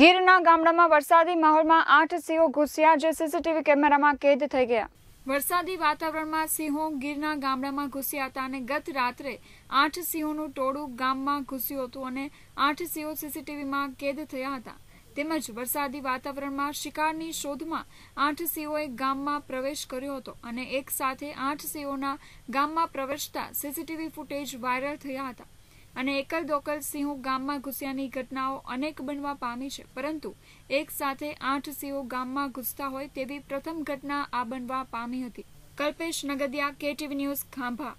ગીરના ગામડામાં વરસાદી માહોલમાં આઠ સિંહો ઘૂસ્યા જે સીસીટીવી કેમેરામાં કેદ થઈ ગયા વરસાદી વાતાવરણમાં સિંહો ગીરના ગામડામાં ઘૂસ્યા હતા અને ગત રાત્રે આઠ સિંહોનું ટોળું ગામમાં ઘૂસ્યું હતું અને આઠ સિંહો સીસીટીવીમાં કેદ થયા હતા તેમજ વરસાદી વાતાવરણમાં શિકારની શોધમાં આઠ સિંહોએ ગામમાં પ્રવેશ કર્યો હતો અને એક સાથે આઠ સિંહોના ગામમાં પ્રવેશતા સીસીટીવી ફૂટેજ વાયરલ થયા હતા અને એકલ દોકલ સિંહો ગામમાં ઘૂસ્યાની ઘટનાઓ અનેક બનવા પામી છે પરંતુ એક સાથે આઠ સિંહો ગામમાં ઘૂસતા હોય તેવી પ્રથમ ઘટના આ બનવા પામી હતી કલ્પેશ નગદિયા કેટીવી ન્યૂઝ ખાંભા